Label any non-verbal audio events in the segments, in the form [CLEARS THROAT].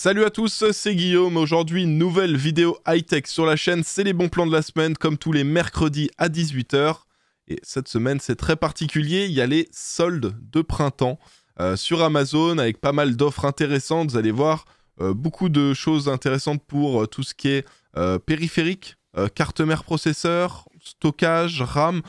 Salut à tous, c'est Guillaume. Aujourd'hui, nouvelle vidéo high-tech sur la chaîne. C'est les bons plans de la semaine, comme tous les mercredis à 18h. Et cette semaine, c'est très particulier. Il y a les soldes de printemps euh, sur Amazon avec pas mal d'offres intéressantes. Vous allez voir euh, beaucoup de choses intéressantes pour euh, tout ce qui est périphérique, carte mère processeur, stockage, RAM.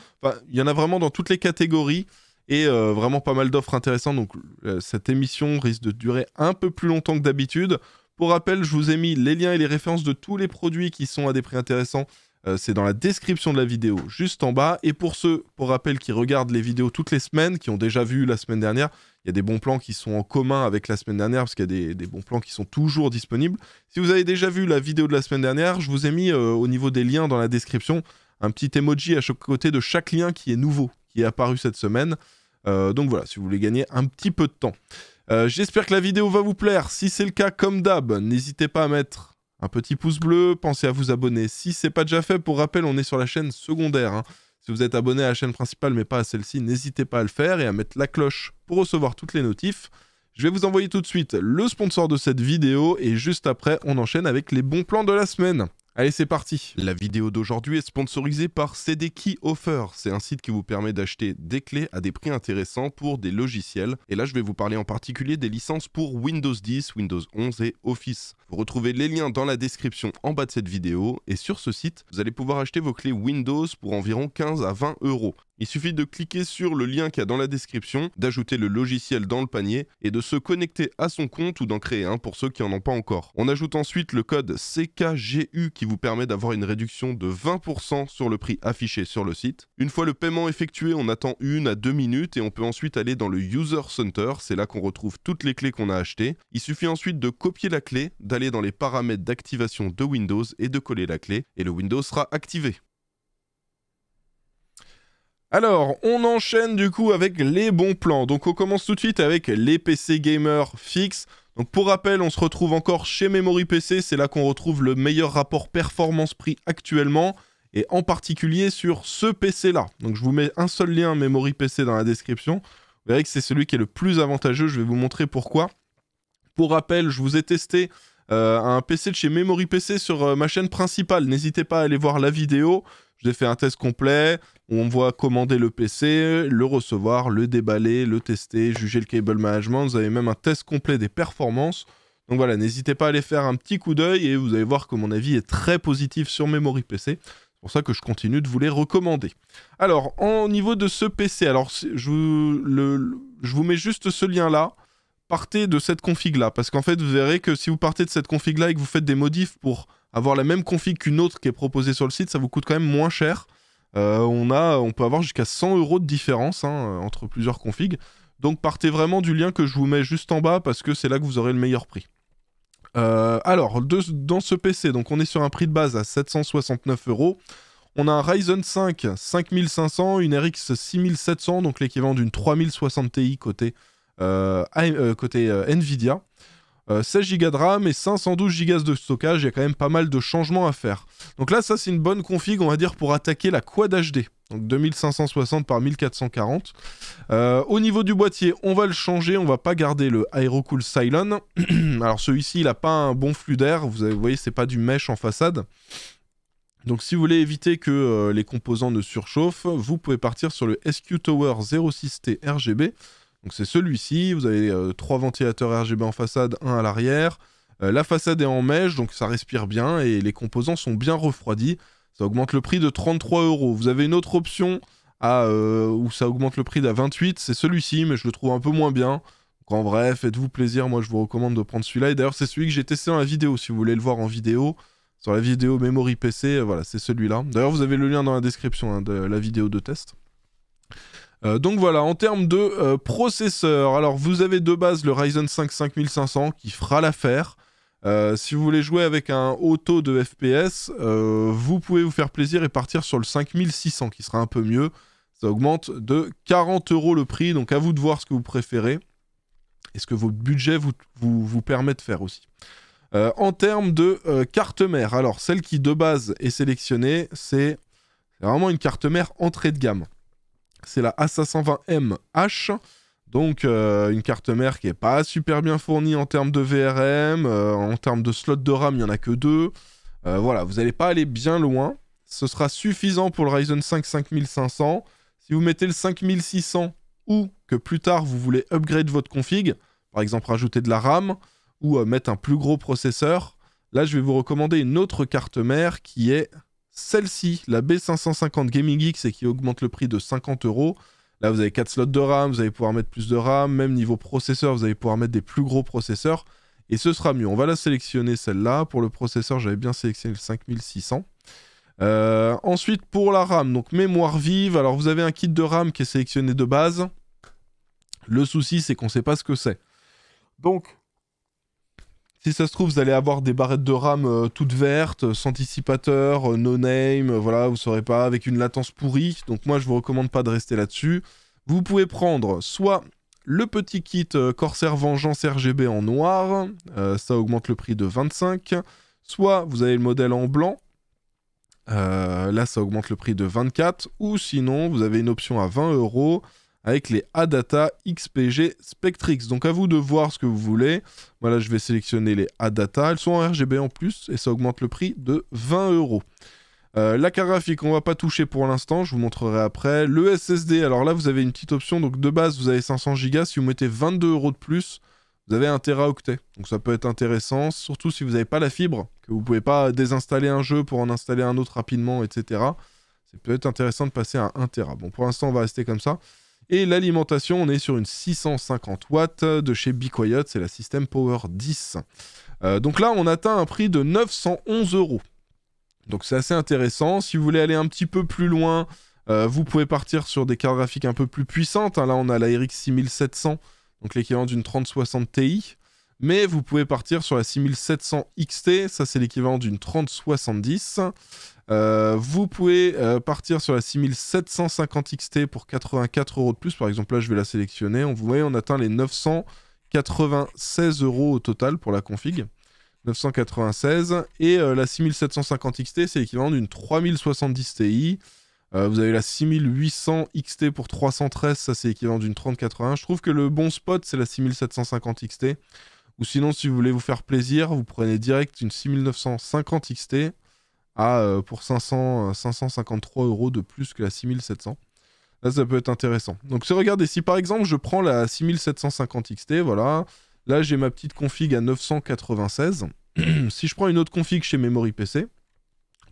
il y en a vraiment dans toutes les catégories et euh, vraiment pas mal d'offres intéressantes. Donc euh, cette émission risque de durer un peu plus longtemps que d'habitude. Pour rappel, je vous ai mis les liens et les références de tous les produits qui sont à des prix intéressants. Euh, c'est dans la description de la vidéo, juste en bas. Et pour ceux, pour rappel, qui regardent les vidéos toutes les semaines, qui ont déjà vu la semaine dernière, il y a des bons plans qui sont en commun avec la semaine dernière, parce qu'il y a des, bons plans qui sont toujours disponibles. Si vous avez déjà vu la vidéo de la semaine dernière, je vous ai mis au niveau des liens dans la description un petit emoji à chaque côté de chaque lien qui est nouveau, qui est apparu cette semaine. Euh, donc voilà, si vous voulez gagner un petit peu de temps. Euh, j'espère que la vidéo va vous plaire. Si c'est le cas, comme d'hab, n'hésitez pas à mettre un petit pouce bleu, pensez à vous abonner. Si c'est pas déjà fait, pour rappel, on est sur la chaîne secondaire. Hein. Si vous êtes abonné à la chaîne principale mais pas à celle-ci, n'hésitez pas à le faire et à mettre la cloche pour recevoir toutes les notifs. Je vais vous envoyer tout de suite le sponsor de cette vidéo et juste après, on enchaîne avec les bons plans de la semaine. Allez, c'est parti La vidéo d'aujourd'hui est sponsorisée par CDKey Offer. C'est un site qui vous permet d'acheter des clés à des prix intéressants pour des logiciels. Et là, je vais vous parler en particulier des licences pour Windows 10, Windows 11 et Office. Vous retrouvez les liens dans la description en bas de cette vidéo. Et sur ce site, vous allez pouvoir acheter vos clés Windows pour environ 15 à 20 euros. Il suffit de cliquer sur le lien qu'il y a dans la description, d'ajouter le logiciel dans le panier et de se connecter à son compte ou d'en créer un pour ceux qui n'en ont pas encore. On ajoute ensuite le code CKGU qui vous permet d'avoir une réduction de 20% sur le prix affiché sur le site. Une fois le paiement effectué, on attend une à deux minutes et on peut ensuite aller dans le User Center, c'est là qu'on retrouve toutes les clés qu'on a achetées. Il suffit ensuite de copier la clé, d'aller dans les paramètres d'activation de Windows et de coller la clé et le Windows sera activé. Alors, on enchaîne du coup avec les bons plans. Donc, on commence tout de suite avec les PC gamer fixes. Donc, pour rappel, on se retrouve encore chez Memory PC. C'est là qu'on retrouve le meilleur rapport performance-prix actuellement et en particulier sur ce PC-là. Donc je vous mets un seul lien Memory PC dans la description. Vous verrez que c'est celui qui est le plus avantageux, je vais vous montrer pourquoi. Pour rappel, je vous ai testé euh, un PC de chez Memory PC sur euh, ma chaîne principale, n'hésitez pas à aller voir la vidéo. J'ai fait un test complet. On voit commander le PC, le recevoir, le déballer, le tester, juger le cable management. Vous avez même un test complet des performances. Donc voilà, n'hésitez pas à aller faire un petit coup d'œil et vous allez voir que mon avis est très positif sur Memory PC. C'est pour ça que je continue de vous les recommander. Alors, au niveau de ce PC, alors je je vous mets juste ce lien-là. Partez de cette config-là, parce qu'en fait, vous verrez que si vous partez de cette config-là et que vous faites des modifs pour avoir la même config qu'une autre qui est proposée sur le site, ça vous coûte quand même moins cher. Euh, on, a, on peut avoir jusqu'à 100 euros de différence hein, euh, entre plusieurs configs. Donc partez vraiment du lien que je vous mets juste en bas parce que c'est là que vous aurez le meilleur prix. Euh, alors, dans ce PC, donc on est sur un prix de base à 769 euros. On a un Ryzen 5 5500, une RX 6700, donc l'équivalent d'une 3060 Ti côté Nvidia. 16 euh, Go de RAM et 512 Go de stockage, il y a quand même pas mal de changements à faire. Donc là, ça c'est une bonne config, on va dire, pour attaquer la Quad HD. Donc 2560 par 1440. Euh, au niveau du boîtier, on va le changer, on va pas garder le Aerocool Cylon. [CLEARS THROAT] Alors celui-ci, il n'a pas un bon flux d'air, vous voyez, c'est pas du mesh en façade. Donc si vous voulez éviter que euh, les composants ne surchauffent, vous pouvez partir sur le SQ Tower 06T RGB. Donc c'est celui-ci, vous avez euh, trois ventilateurs RGB en façade, un à l'arrière. Euh, la façade est en mèche, donc ça respire bien et les composants sont bien refroidis. Ça augmente le prix de 33 euros. Vous avez une autre option à, euh, où ça augmente le prix d'à 28, c'est celui-ci, mais je le trouve un peu moins bien. Donc en vrai, faites-vous plaisir, moi je vous recommande de prendre celui-là. Et d'ailleurs, c'est celui que j'ai testé dans la vidéo, si vous voulez le voir en vidéo. Sur la vidéo Memory PC, voilà, c'est celui-là. D'ailleurs, vous avez le lien dans la description hein, de la vidéo de test. Euh, donc voilà, en termes de euh, processeur, alors vous avez de base le Ryzen 5 5500 qui fera l'affaire. Euh, si vous voulez jouer avec un haut taux de FPS, vous pouvez vous faire plaisir et partir sur le 5600 qui sera un peu mieux. Ça augmente de 40 euros le prix, donc à vous de voir ce que vous préférez et ce que votre budget vous, vous, vous permet de faire aussi. en termes de carte mère, alors celle qui de base est sélectionnée, c'est vraiment une carte mère entrée de gamme. C'est la A520MH. Donc euh, une carte mère qui est pas super bien fournie en termes de VRM, euh, en termes de slot de RAM, il n'y en a que deux. Euh, voilà, vous n'allez pas aller bien loin. Ce sera suffisant pour le Ryzen 5 5500. Si vous mettez le 5600 ou que plus tard vous voulez upgrade votre config, par exemple rajouter de la RAM ou mettre un plus gros processeur, là je vais vous recommander une autre carte mère qui est celle-ci, la B550 Gaming X, et qui augmente le prix de 50 euros. Là, vous avez 4 slots de RAM, vous allez pouvoir mettre plus de RAM. Même niveau processeur, vous allez pouvoir mettre des plus gros processeurs. Et ce sera mieux. On va la sélectionner, celle-là. Pour le processeur, j'avais bien sélectionné le 5600. Euh, ensuite, pour la RAM, donc mémoire vive. Alors, vous avez un kit de RAM qui est sélectionné de base. Le souci, c'est qu'on ne sait pas ce que c'est. Donc, si ça se trouve, vous allez avoir des barrettes de RAM euh, toutes vertes, euh, sans anticipateur, euh, no name, voilà, vous saurez pas, avec une latence pourrie. Donc moi, je vous recommande pas de rester là-dessus. Vous pouvez prendre soit le petit kit Corsair Vengeance RGB en noir, ça augmente le prix de 25. Soit vous avez le modèle en blanc, là, ça augmente le prix de 24. Ou sinon, vous avez une option à 20 euros avec les ADATA XPG Spectrix. Donc à vous de voir ce que vous voulez. Voilà, je vais sélectionner les ADATA. Elles sont en RGB en plus et ça augmente le prix de 20 euros. Euh, la carte graphique, on va pas toucher pour l'instant, je vous montrerai après. Le SSD, alors là vous avez une petite option, donc de base vous avez 500 Go, si vous mettez 22 euros de plus, vous avez un teraoctet. Donc ça peut être intéressant, surtout si vous n'avez pas la fibre, que vous pouvez pas désinstaller un jeu pour en installer un autre rapidement, etc. C'est peut-être intéressant de passer à 1 tera. Bon, pour l'instant on va rester comme ça. Et l'alimentation, on est sur une 650 watts de chez Be c'est la System Power 10. Euh, donc là, on atteint un prix de 911 euros. Donc c'est assez intéressant. Si vous voulez aller un petit peu plus loin, euh, vous pouvez partir sur des cartes graphiques un peu plus puissantes. Hein. Là, on a la RX 6700, donc l'équivalent d'une 3060 Ti. Mais vous pouvez partir sur la 6700 XT, ça c'est l'équivalent d'une 3070. Euh, vous pouvez euh, partir sur la 6750 XT pour 84 euros de plus. Par exemple, là, je vais la sélectionner. On, vous voyez, on atteint les 996 euros au total pour la config. 996. Et euh, la 6750 XT, c'est équivalent d'une 3070 Ti. vous avez la 6800 XT pour 313, ça c'est équivalent d'une 3080. Je trouve que le bon spot, c'est la 6750 XT. Ou sinon, si vous voulez vous faire plaisir, vous prenez direct une 6950 XT euh, pour 500, 553 euh, euros de plus que la 6700. Là, ça peut être intéressant. Donc, si regardez, si par exemple, je prends la 6750 XT, voilà, là, j'ai ma petite config à 996. [CLEARS THROAT] si je prends une autre config chez Memory PC,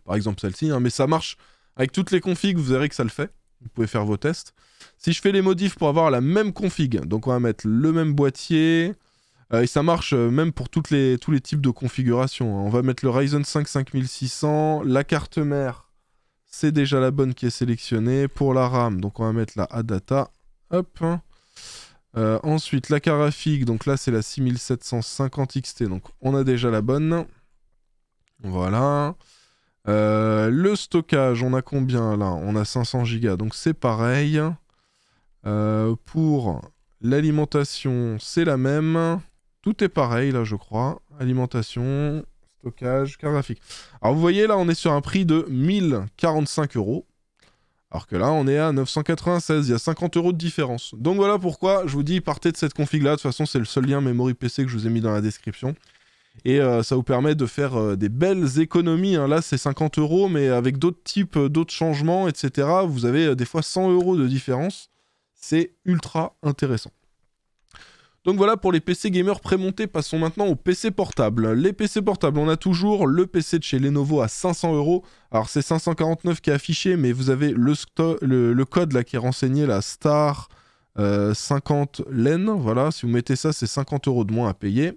par exemple celle-ci, hein, mais ça marche avec toutes les configs, vous verrez que ça le fait. Vous pouvez faire vos tests. Si je fais les modifs pour avoir la même config, donc on va mettre le même boîtier, euh, et ça marche euh, même pour les, tous les types de configurations. Hein. On va mettre le Ryzen 5 5600, la carte mère, c'est déjà la bonne qui est sélectionnée. Pour la RAM, donc on va mettre la ADATA. Hop. Euh, ensuite, la graphique, donc là c'est la 6750 XT, donc on a déjà la bonne. Voilà. le stockage, on a combien là On a 500 Go, donc c'est pareil. pour l'alimentation, c'est la même. Tout est pareil là, je crois. Alimentation, stockage, carte graphique. Alors vous voyez là, on est sur un prix de 1045 euros. Alors que là, on est à 996, il y a 50 euros de différence. Donc voilà pourquoi je vous dis, partez de cette config là. De toute façon, c'est le seul lien Memory PC que je vous ai mis dans la description. Et euh, ça vous permet de faire euh, des belles économies. Hein. Là, c'est 50 euros, mais avec d'autres types, euh, d'autres changements, etc., vous avez des fois 100 euros de différence. C'est ultra intéressant. Donc voilà pour les PC gamers prémontés, passons maintenant aux PC portables. Les PC portables, on a toujours le PC de chez Lenovo à 500 euros. Alors c'est 549 qui est affiché, mais vous avez le, code là qui est renseigné, la Star 50 euh, LEN. Voilà, si vous mettez ça, c'est 50 euros de moins à payer.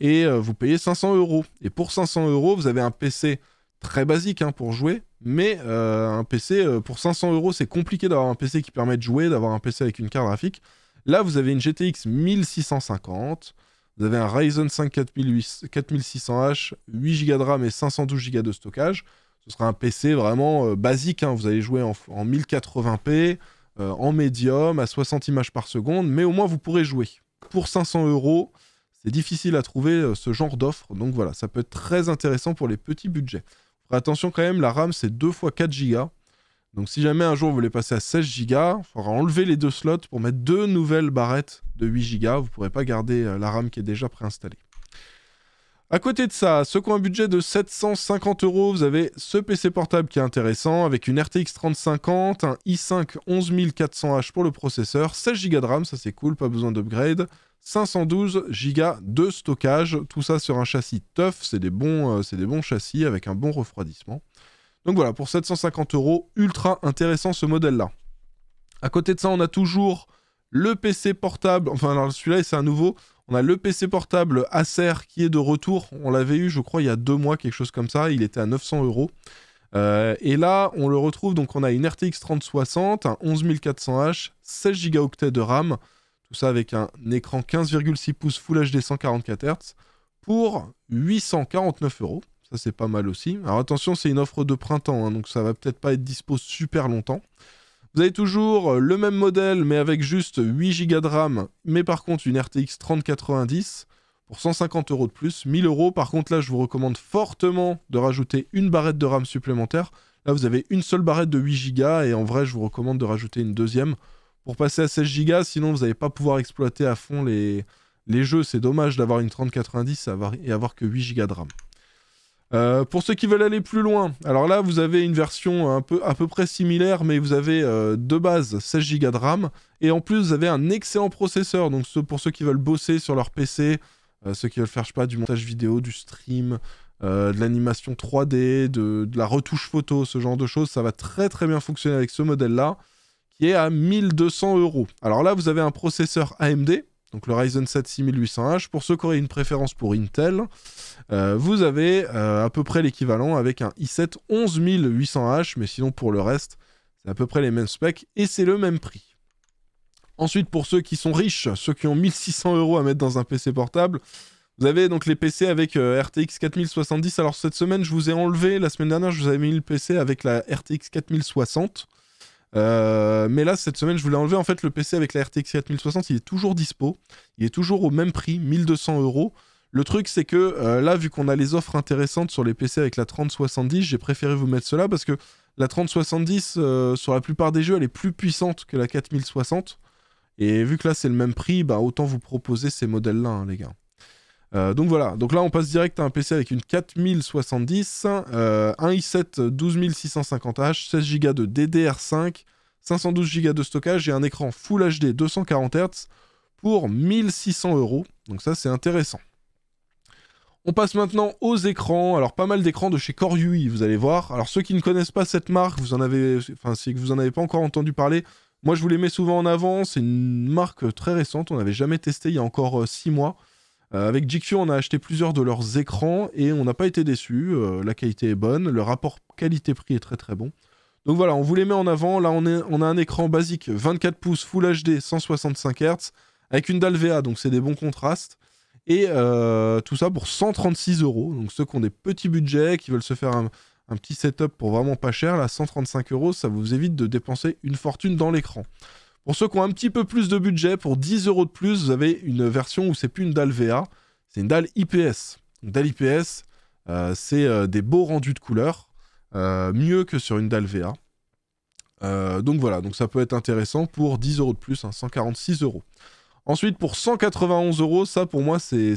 Et euh, vous payez 500 euros. Et pour 500 euros, vous avez un PC très basique hein, pour jouer, mais euh, un PC pour 500 euros, c'est compliqué d'avoir un PC qui permet de jouer, d'avoir un PC avec une carte graphique. Là, vous avez une GTX 1650, vous avez un Ryzen 5 4600H, 8 Go de RAM et 512 Go de stockage. Ce sera un PC vraiment euh, basique. Hein. Vous allez jouer en, 1080p, euh, en médium, à 60 images par seconde, mais au moins vous pourrez jouer. Pour 500 euros, c'est difficile à trouver euh, ce genre d'offre. Donc voilà, ça peut être très intéressant pour les petits budgets. Faites attention quand même, la RAM c'est 2 x 4 Go. Donc si jamais un jour vous voulez passer à 16 Go, il faudra enlever les deux slots pour mettre deux nouvelles barrettes de 8 Go. Vous ne pourrez pas garder euh, la RAM qui est déjà préinstallée. À côté de ça, ceux qui ont un budget de 750 euros, vous avez ce PC portable qui est intéressant avec une RTX 3050, un i5 11400H pour le processeur, 16 Go de RAM, ça c'est cool, pas besoin d'upgrade, 512 Go de stockage, tout ça sur un châssis tough, c'est des, bons, euh, des bons châssis avec un bon refroidissement. Donc voilà, pour 750 euros, ultra intéressant ce modèle-là. À côté de ça, on a toujours le PC portable. Enfin, alors celui-là, c'est un nouveau. On a le PC portable Acer qui est de retour. On l'avait eu, je crois, il y a deux mois, quelque chose comme ça. Il était à 900 euros. Euh, et là, on le retrouve, donc on a une RTX 3060, un 11400H, 16 Go de RAM, tout ça avec un écran 15,6 pouces Full HD 144 Hz pour 849 euros. Ça, c'est pas mal aussi. Alors attention, c'est une offre de printemps, hein, donc ça va peut-être pas être dispo super longtemps. Vous avez toujours euh, le même modèle, mais avec juste 8 Go de RAM, mais par contre une RTX 3090 pour 150 euros de plus. 1000 euros, par contre, là, je vous recommande fortement de rajouter une barrette de RAM supplémentaire. Là, vous avez une seule barrette de 8 Go, et en vrai, je vous recommande de rajouter une deuxième pour passer à 16 Go, sinon vous n'allez pas pouvoir exploiter à fond les, les jeux. C'est dommage d'avoir une 3090 et avoir que 8 Go de RAM. Euh, pour ceux qui veulent aller plus loin, alors là vous avez une version un peu, à peu près similaire, mais vous avez euh, de base 16 Go de RAM, et en plus vous avez un excellent processeur, donc pour ceux qui veulent bosser sur leur PC, euh, ceux qui veulent faire pas, du montage vidéo, du stream, de l'animation 3D, de, de, la retouche photo, ce genre de choses, ça va très très bien fonctionner avec ce modèle là, qui est à 1200 euros. Alors là vous avez un processeur AMD, donc le Ryzen 7 6800H. Pour ceux qui auraient une préférence pour Intel, euh, vous avez euh, à peu près l'équivalent avec un i7 11800H, mais sinon pour le reste, c'est à peu près les mêmes specs et c'est le même prix. Ensuite, pour ceux qui sont riches, ceux qui ont 1600 euros à mettre dans un PC portable, vous avez donc les PC avec euh, RTX 4070. Alors cette semaine, je vous ai enlevé, la semaine dernière, je vous avais mis le PC avec la RTX 4060. Euh, mais là, cette semaine, je voulais enlever en fait le PC avec la RTX 4060. Il est toujours dispo. Il est toujours au même prix, 1200 euros. Le truc, c'est que euh, là, vu qu'on a les offres intéressantes sur les PC avec la 3070, j'ai préféré vous mettre cela parce que la 3070, euh, sur la plupart des jeux, elle est plus puissante que la 4060. Et vu que là, c'est le même prix, bah, autant vous proposer ces modèles-là, hein, les gars. Euh, donc voilà, donc là on passe direct à un PC avec une 4070, euh, un i7 12650H, 16 Go de DDR5, 512 Go de stockage et un écran Full HD 240 Hz pour 1600 euros. Donc ça c'est intéressant. On passe maintenant aux écrans. Alors pas mal d'écrans de chez Corui, vous allez voir. Alors ceux qui ne connaissent pas cette marque, vous en avez, enfin si vous en avez pas encore entendu parler, moi je vous les mets souvent en avant. C'est une marque très récente, on n'avait jamais testé il y a encore 6 euh, mois. Euh, avec GQ, on a acheté plusieurs de leurs écrans et on n'a pas été déçus. Euh, la qualité est bonne, le rapport qualité-prix est très très bon. Donc voilà, on vous les met en avant. Là, on, a un écran basique 24 pouces Full HD 165 Hz avec une dalle VA, donc c'est des bons contrastes. Et euh, tout ça pour 136 euros. Donc ceux qui ont des petits budgets, qui veulent se faire un, un petit setup pour vraiment pas cher, là, 135 euros, ça vous évite de dépenser une fortune dans l'écran. Pour ceux qui ont un petit peu plus de budget, pour 10 euros de plus, vous avez une version où c'est plus une dalle VA, c'est une dalle IPS. Une dalle IPS, euh, c'est euh, des beaux rendus de couleurs, euh, mieux que sur une dalle VA. donc voilà, donc ça peut être intéressant pour 10 euros de plus, 146 hein, euros. Ensuite, pour 191 euros, ça pour moi c'est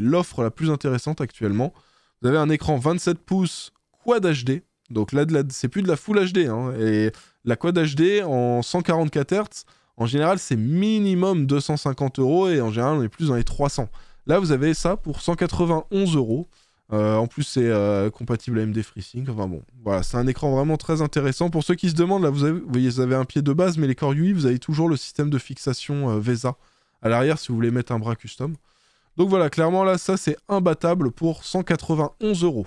l'offre la plus intéressante actuellement. Vous avez un écran 27 pouces Quad HD, donc là, là c'est plus de la Full HD, hein, et la Quad HD en 144 Hz, en général, c'est minimum 250 euros et en général, on est plus dans les 300. Là, vous avez ça pour 191 euros. Euh, en plus, c'est euh, compatible AMD FreeSync. Enfin bon, voilà, c'est un écran vraiment très intéressant. Pour ceux qui se demandent, là, vous avez, vous avez un pied de base, mais les corps UI, vous avez toujours le système de fixation euh, VESA à l'arrière si vous voulez mettre un bras custom. Donc voilà, clairement là, ça c'est imbattable pour 191 euros.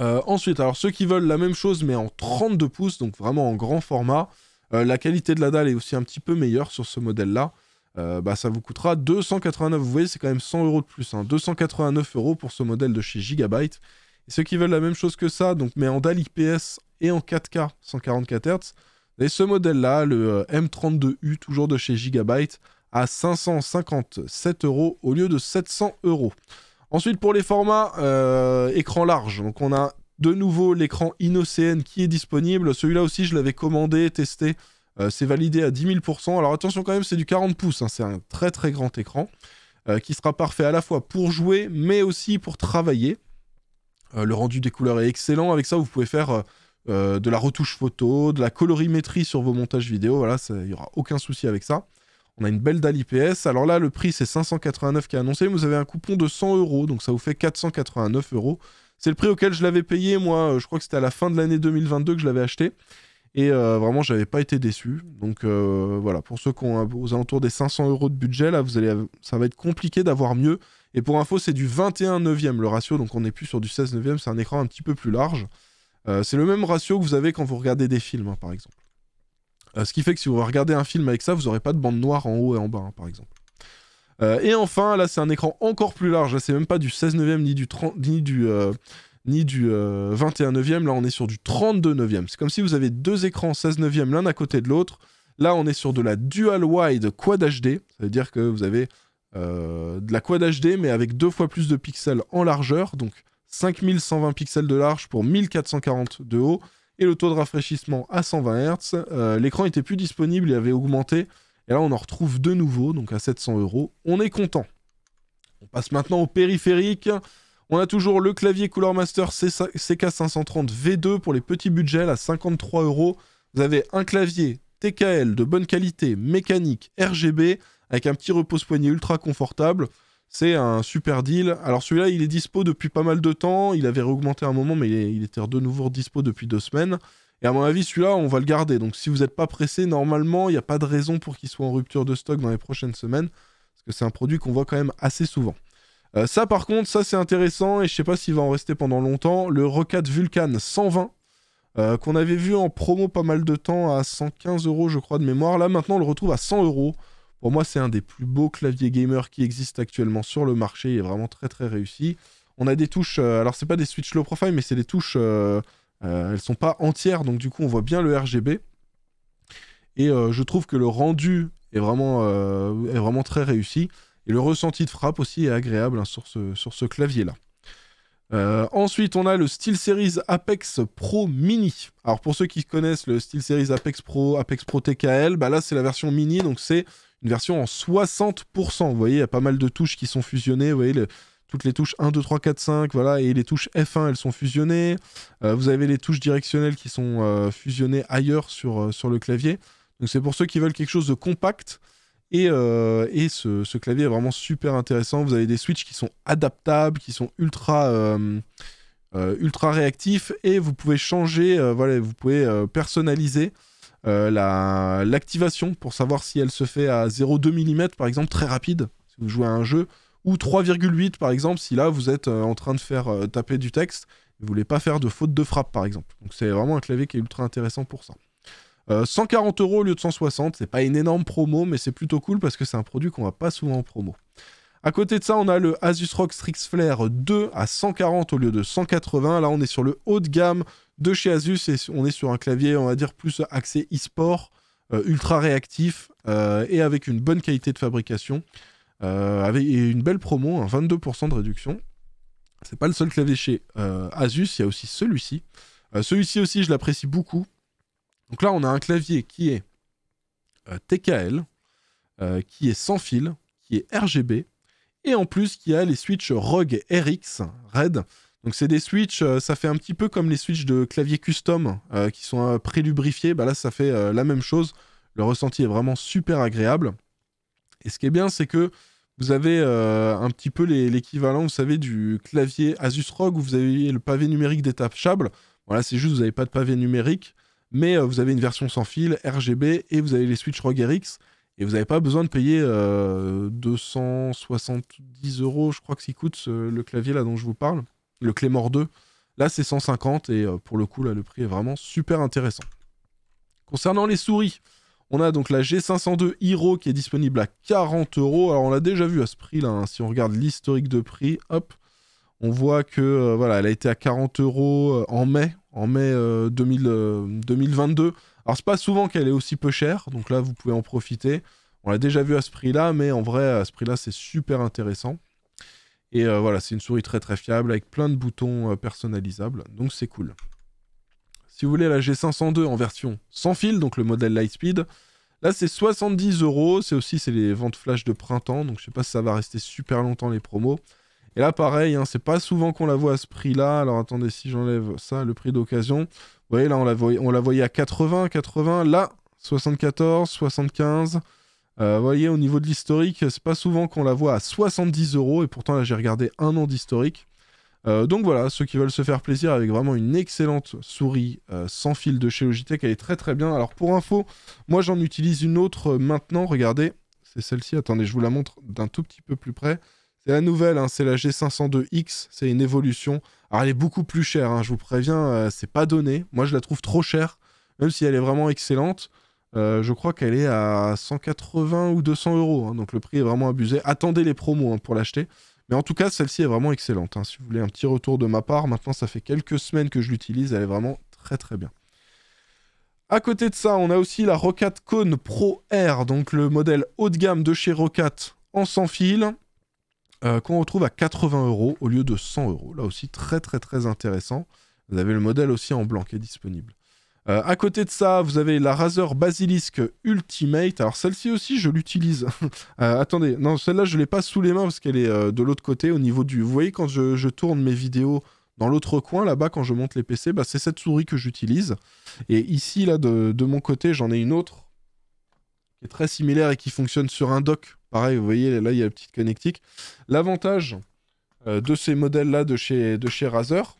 Euh, ensuite, alors ceux qui veulent la même chose mais en 32 pouces, donc vraiment en grand format, euh, la qualité de la dalle est aussi un petit peu meilleure sur ce modèle-là. Euh, bah, ça vous coûtera 289, vous voyez c'est quand même 100 euros de plus, hein, 289 euros pour ce modèle de chez Gigabyte. Et ceux qui veulent la même chose que ça, donc mais en dalle IPS et en 4K 144 Hz, et ce modèle-là, le M32U, toujours de chez Gigabyte, à 557 euros au lieu de 700 euros. Ensuite, pour les formats euh, écran large, donc on a de nouveau l'écran InnoCN qui est disponible. Celui-là aussi, je l'avais commandé, testé. Euh, c'est validé à 10 000%. Alors attention quand même, c'est du 40 pouces. Hein. C'est un très très grand écran euh, qui sera parfait à la fois pour jouer, mais aussi pour travailler. le rendu des couleurs est excellent. Avec ça, vous pouvez faire de la retouche photo, de la colorimétrie sur vos montages vidéo. Voilà, il n'y aura aucun souci avec ça. On a une belle dalle IPS. Alors là, le prix, c'est 589 qui est annoncé. vous avez un coupon de 100 euros. Donc ça vous fait 489 euros. C'est le prix auquel je l'avais payé, moi. Euh, je crois que c'était à la fin de l'année 2022 que je l'avais acheté. Et euh, vraiment, j'avais pas été déçu. Donc euh, voilà, pour ceux qui ont aux alentours des 500 euros de budget, là, vous allez, ça va être compliqué d'avoir mieux. Et pour info, c'est du 21 9e le ratio, donc on n'est plus sur du 16 neuvième, c'est un écran un petit peu plus large. c'est le même ratio que vous avez quand vous regardez des films, hein, par exemple. Euh, ce qui fait que si vous regardez un film avec ça, vous n'aurez pas de bande noire en haut et en bas, hein, par exemple. Euh, et enfin, là, c'est un écran encore plus large. Là, c'est même pas du 16 neuvième ni du 30, ni du, euh, ni du 21 neuvième. Là, on est sur du 32 neuvième. C'est comme si vous avez deux écrans 16 neuvième l'un à côté de l'autre. Là, on est sur de la dual wide quad HD. Ça veut dire que vous avez de la quad HD, mais avec deux fois plus de pixels en largeur. Donc, 5120 pixels de large pour 1440 de haut et le taux de rafraîchissement à 120 Hz. Euh, l'écran était plus disponible, il avait augmenté. Et là, on en retrouve de nouveau, donc à 700 euros. On est content. On passe maintenant au périphérique. On a toujours le clavier Color Master CK530 V2 pour les petits budgets à 53 euros. Vous avez un clavier TKL de bonne qualité, mécanique, RGB, avec un petit repose-poignet ultra confortable. C'est un super deal. Alors celui-là, il est dispo depuis pas mal de temps. Il avait réaugmenté un moment, mais il, était de nouveau dispo depuis deux semaines. Et à mon avis, celui-là, on va le garder. Donc si vous n'êtes pas pressé, normalement, il n'y a pas de raison pour qu'il soit en rupture de stock dans les prochaines semaines. Parce que c'est un produit qu'on voit quand même assez souvent. Euh, ça, par contre, ça c'est intéressant. Et je sais pas s'il va en rester pendant longtemps. Le Rocket Vulcan 120. Euh, qu'on avait vu en promo pas mal de temps à 115 euros, je crois, de mémoire. Là, maintenant, on le retrouve à 100 euros. Pour moi, c'est un des plus beaux claviers gamer qui existe actuellement sur le marché. Il est vraiment très très réussi. On a des touches, euh, alors c'est pas des switches low profile, mais c'est des touches, euh, euh elles sont pas entières, donc du coup on voit bien le RGB. Et euh, je trouve que le rendu est vraiment, est vraiment très réussi. Et le ressenti de frappe aussi est agréable hein, sur ce, clavier-là. ensuite, on a le SteelSeries Apex Pro Mini. Alors, pour ceux qui connaissent le SteelSeries Apex Pro, Apex Pro TKL, bah là, c'est la version mini, donc c'est une version en 60%. Vous voyez, il y a pas mal de touches qui sont fusionnées. Vous voyez, toutes les touches 1, 2, 3, 4, 5, voilà, et les touches F1, elles sont fusionnées. Euh, vous avez les touches directionnelles qui sont euh, fusionnées ailleurs sur, euh, sur le clavier. Donc c'est pour ceux qui veulent quelque chose de compact. Et, ce, clavier est vraiment super intéressant. Vous avez des switches qui sont adaptables, qui sont ultra, ultra réactifs, et vous pouvez changer, voilà, vous pouvez personnaliser euh, l'activation pour savoir si elle se fait à 0,2 mm par exemple, très rapide, si vous jouez à un jeu, ou 3,8 par exemple, si là vous êtes euh, en train de faire euh, taper du texte, vous voulez pas faire de faute de frappe par exemple. Donc c'est vraiment un clavier qui est ultra intéressant pour ça. 140 euros au lieu de 160, c'est pas une énorme promo, mais c'est plutôt cool parce que c'est un produit qu'on va pas souvent en promo. À côté de ça, on a le Asus ROG Strix Flair 2 à 140 au lieu de 180. Là, on est sur le haut de gamme de chez Asus on est sur un clavier, on va dire, plus axé e-sport, euh, ultra réactif euh, et avec une bonne qualité de fabrication. Euh, avec une belle promo, un 22% de réduction. C'est pas le seul clavier chez Asus, il y a aussi celui-ci. celui-ci aussi, je l'apprécie beaucoup. Donc là, on a un clavier qui est TKL, qui est sans fil, qui est RGB, et en plus qui a les switches ROG RX, RED, donc c'est des switches, euh, ça fait un petit peu comme les switches de clavier custom euh, qui sont euh, pré Bah là, ça fait la même chose. Le ressenti est vraiment super agréable. Et ce qui est bien, c'est que vous avez un petit peu l'équivalent, vous savez, du clavier Asus ROG où vous avez le pavé numérique détachable. Voilà, c'est juste, vous n'avez pas de pavé numérique, mais vous avez une version sans fil, RGB, et vous avez les switches ROG RX. Et vous n'avez pas besoin de payer 270 euros, je crois que ça coûte le clavier là dont je vous parle le Clément 2. Là, c'est 150 et euh, pour le coup, là, le prix est vraiment super intéressant. Concernant les souris, on a donc la G502 Hero qui est disponible à 40 euros. Alors, on l'a déjà vu à ce prix-là. Hein. Si on regarde l'historique de prix, hop, on voit que euh, voilà, elle a été à 40 euros euh, en mai, en mai 2022. Alors, c'est pas souvent qu'elle est aussi peu chère, donc là, vous pouvez en profiter. On l'a déjà vu à ce prix-là, mais en vrai, à ce prix-là, c'est super intéressant. Et euh, voilà, c'est une souris très très fiable avec plein de boutons euh, personnalisables, donc c'est cool. Si vous voulez la G502 en version sans fil, donc le modèle Lightspeed, là c'est 70 euros. C'est aussi c'est les ventes flash de printemps, donc je sais pas si ça va rester super longtemps les promos. Et là pareil, hein, c'est pas souvent qu'on la voit à ce prix-là. Alors attendez, si j'enlève ça, le prix d'occasion, vous voyez là on la voyait, on la voyait à 80, 80, là 74, 75. Euh, vous voyez, au niveau de l'historique, c'est pas souvent qu'on la voit à 70 euros, et pourtant là j'ai regardé un an d'historique. Euh, donc voilà, ceux qui veulent se faire plaisir avec vraiment une excellente souris euh, sans fil de chez Logitech, elle est très très bien. Alors pour info, moi j'en utilise une autre maintenant, regardez, c'est celle-ci, attendez, je vous la montre d'un tout petit peu plus près. C'est la nouvelle, hein, c'est la G502X, c'est une évolution. Alors elle est beaucoup plus chère, hein, je vous préviens, c'est pas donné. Moi je la trouve trop chère, même si elle est vraiment excellente. Euh, je crois qu'elle est à 180 ou 200 euros. Hein, donc le prix est vraiment abusé. Attendez les promos hein, pour l'acheter. Mais en tout cas, celle-ci est vraiment excellente. Hein. Si vous voulez un petit retour de ma part, maintenant ça fait quelques semaines que je l'utilise. Elle est vraiment très très bien. À côté de ça, on a aussi la Rocat Cone Pro R, donc le modèle haut de gamme de chez Rocat en sans fil, euh, qu'on retrouve à 80 euros au lieu de 100 euros. Là aussi, très très très intéressant. Vous avez le modèle aussi en blanc qui est disponible. Euh, à côté de ça, vous avez la Razer Basilisk Ultimate. Alors celle-ci aussi, je l'utilise. [LAUGHS] Euh, attendez, non, celle-là, je ne l'ai pas sous les mains parce qu'elle est euh, de l'autre côté au niveau du... Vous voyez, quand je, tourne mes vidéos dans l'autre coin, là-bas, quand je monte les PC, bah, c'est cette souris que j'utilise. Et ici, là, de, mon côté, j'en ai une autre qui est très similaire et qui fonctionne sur un dock. Pareil, vous voyez, là, il y a la petite connectique. L'avantage de ces modèles-là de chez, de chez Razer,